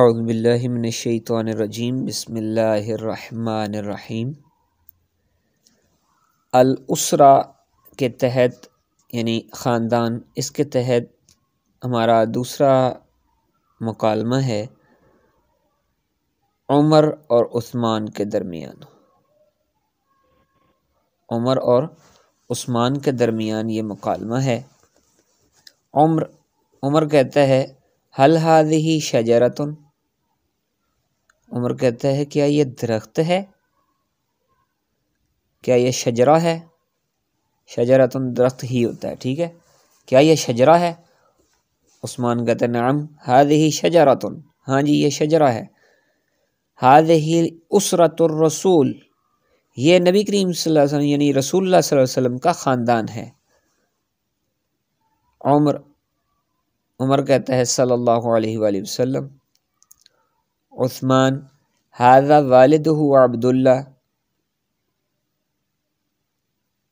अज़बिल्लिमिनशैतरजीम बसमीम अलसरा के तहत यानी ख़ानदान इसके तहत हमारा दूसरा मकालमा है उमर और उस्मान के दरमियान उमर और उस्मान के दरमियान ये मकालमा है उम्र उमर कहता है हल हादही शजारतन उमर कहता है क्या ये दरख्त है क्या यह शजरा है शजरा तो दरख्त ही होता है ठीक है क्या यह शजरा है उस्मान कहते नाम हाद ही शजरा तुन हाँ जी ये शजरा है हाद ही रसूल ये नबी करीम यानी रसूल वसल्लम का ख़ानदान है उमर उमर कहता है सल्लल्लाहु अलैहि वसल्लम उस्मान हाजा वालद हुआ अब्दुल्ला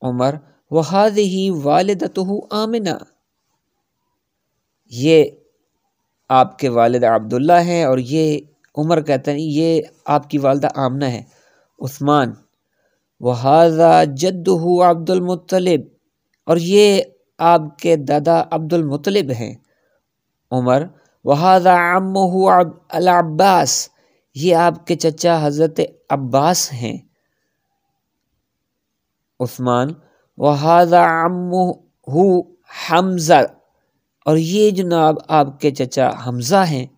उमर हाज ही वालदत आमिना ये आपके वालद अब्दुल्ला हैं और ये उमर कहते हैं ये आपकी वालदा आमना है उस्मान वहाजा जद हुआ अब्दुलमतलब और ये आपके दादा अब्दुलमतलब हैं उमर वहादा आम अब्बास ये आपके चचा हज़रत अब्बास हैं उस्मान वहाजा आम हमज़ा और ये जनाब आपके चचा हमज़ा हैं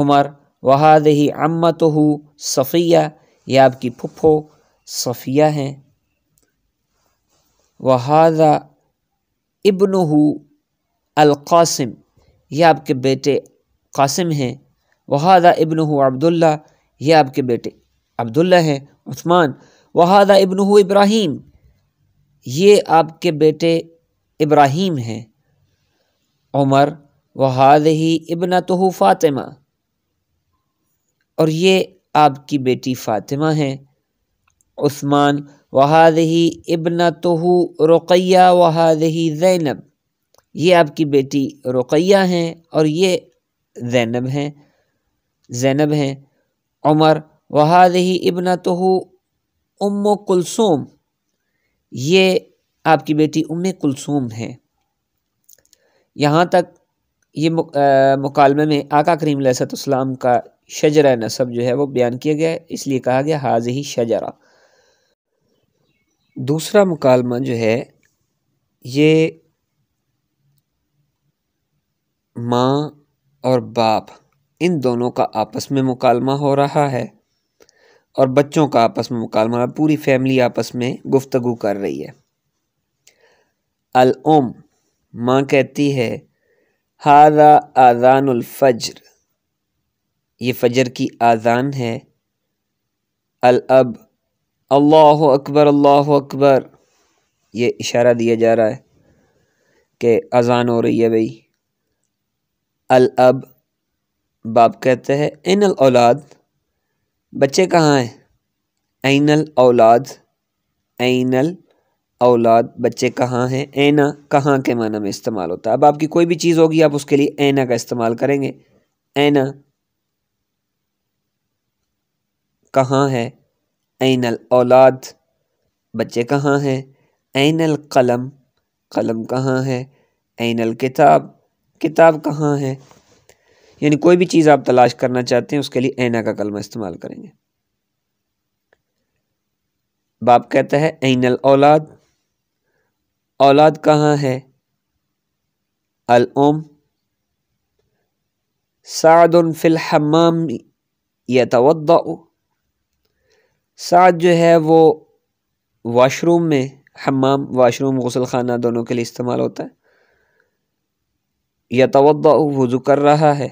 उमर वहाद ही अम्मा तो हु सफ़िया ये आपकी पुप्पो सफ़िया हैं वहाज़ा इबन हु अलकासिम यह आपके बेटे कासिम हैं वहादा इबन अब्दुल्ला यह आपके बेटे अब्दुल्ला हैं उस्मान वहादा इबन इब्राहिम ये आपके बेटे इब्राहिम हैं उमर वहाद ही इबन तो फ़ातिमा और ये आपकी बेटी फ़ातिमा हैं उस्मान वहाद ही इबन तो रुक़ैया वहाद ही ज़ैनब ये आपकी बेटी रुकैया हैं और ये जैनब हैं जैनब हैं उमर वहाद ही इबन तो हो उम कुलसूम ये आपकी बेटी उम कुलसूम हैं यहाँ तक ये मुकालमे में आका करीम सलाम का शजरा नसब जो है वो बयान किया गया इसलिए कहा गया हाज ही शजरा दूसरा मुकालमा जो है ये माँ और बाप इन दोनों का आपस में मुकालमा हो रहा है और बच्चों का आपस में मुकालमा पूरी फैमिली आपस में गुफ्तगु कर रही है अलम माँ कहती है आजान आज़ानफ़जर ये फ़जर की आज़ान है अलअब अल्लाह अकबर अल्लाह अकबर ये इशारा दिया जा रहा है कि अज़ान हो रही है भाई अल अब बाप कहते हैं अल औलाद बच्चे कहाँ हैं अल औलाद अल औलाद बच्चे कहाँ हैं ऐना कहाँ के माना में इस्तेमाल होता है अब आपकी कोई भी चीज़ होगी आप उसके लिए ऐना का इस्तेमाल करेंगे ऐना कहाँ है अल औलाद बच्चे कहाँ हैं अल कलम कलम कहाँ है अल किताब किताब कहाँ है यानी कोई भी चीज़ आप तलाश करना चाहते हैं उसके लिए ऐना का कलमा इस्तेमाल करेंगे बाप कहता है ऐनल औलाद औलाद कहाँ है अल ओम सादन फिल हमाम यतवदा साद जो है वो वाशरूम में हमाम वाशरूम गसल खाना दोनों के लिए इस्तेमाल होता है या तवद वजू कर रहा है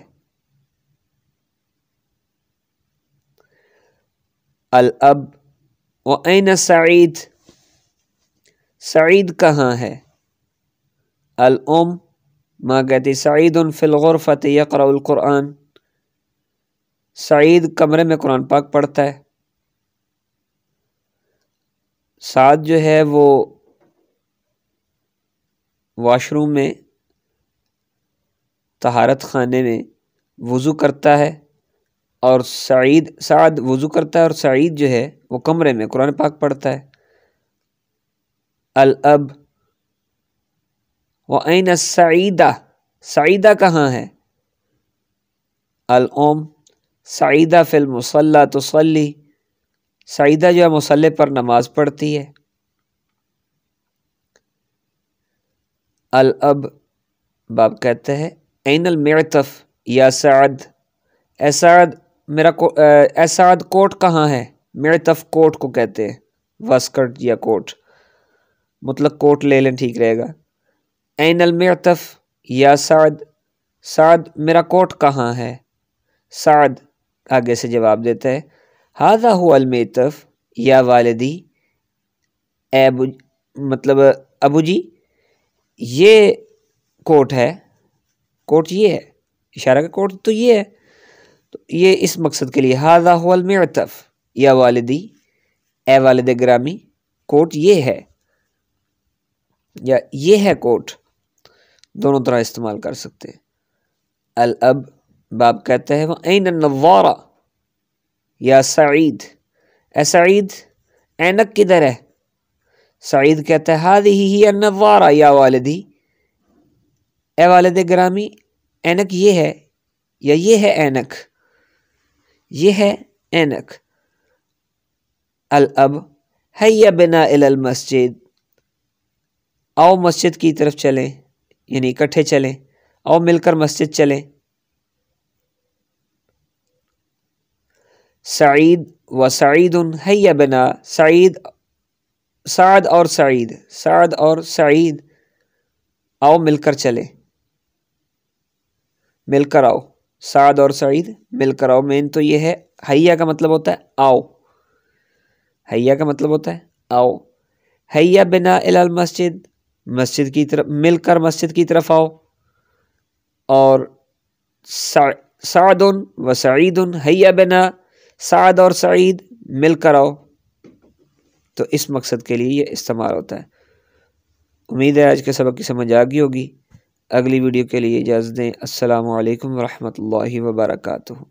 अल अब वैन सईद सईद कहाँ है अल उम माँ कहती सईद फ़िलग़ुरफ़त क़ुरान सईद कमरे में कुरान पाक पढ़ता है साथ जो है वो वॉशरूम में तहारत खाने में वज़ू करता है और सईद साद वज़ू करता है और सईद जो है वो कमरे में कुरान पाक पढ़ता है अल अब व आन सईदा सईदा कहाँ है ओम सईदा फिल मुसल्ला तसली सईदा जो है मुसल्ले पर नमाज़ पढ़ती है अल अब बाप कहते हैं एनल अलमरतफ़ या सद एसाद मेरा को एसाद कोट कहाँ है मेरतफ कोट को कहते हैं वस्कर्ट या कोट मतलब कोट ले लें ठीक रहेगा ऐन अलमरतफ़ या सद सद मेरा कोट कहाँ है सद आगे से जवाब देता है हाजा हो अलमेतफ या वालदी एबू मतलब अबू जी ये कोट है कोर्ट ये है इशारा का कोर्ट तो ये है तो ये इस मकसद के लिए हाजा हुआलमतफ़ या वालदी ए वालद ग्रामी कोर्ट ये है या ये है कोर्ट दोनों तरह इस्तेमाल कर सकते हैं अल अब बाप कहता है वह ऐन नवारा या सईद ए सईद ऐनक किधर है सईद कहता है ही ही नवारा या वालदी ए वालद ग्रामी एनक ये है या ये है एनक ये है एनक अल अब है या बिना अल मस्जिद आओ मस्जिद की तरफ चलें यानी इकट्ठे चलें आओ मिलकर मस्जिद चलें सईद व सईद है या बिना सईद साद और सईद साद और सईद आओ मिलकर चलें मिलकर आओ साद और सईद मिलकर आओ मेन तो ये है हैया का मतलब होता है आओ हैया का मतलब होता है आओ हैया बिना इलाल मस्जिद मस्जिद की तरफ मिलकर मस्जिद की तरफ आओ और साद व सईद उन हैया बिना साद और सईद मिलकर आओ तो इस मकसद के लिए ये इस्तेमाल होता है उम्मीद है आज के सबक की समझ आ गई होगी अगली वीडियो के लिए इजाज़त दें अल्लाम वरहमल वर्का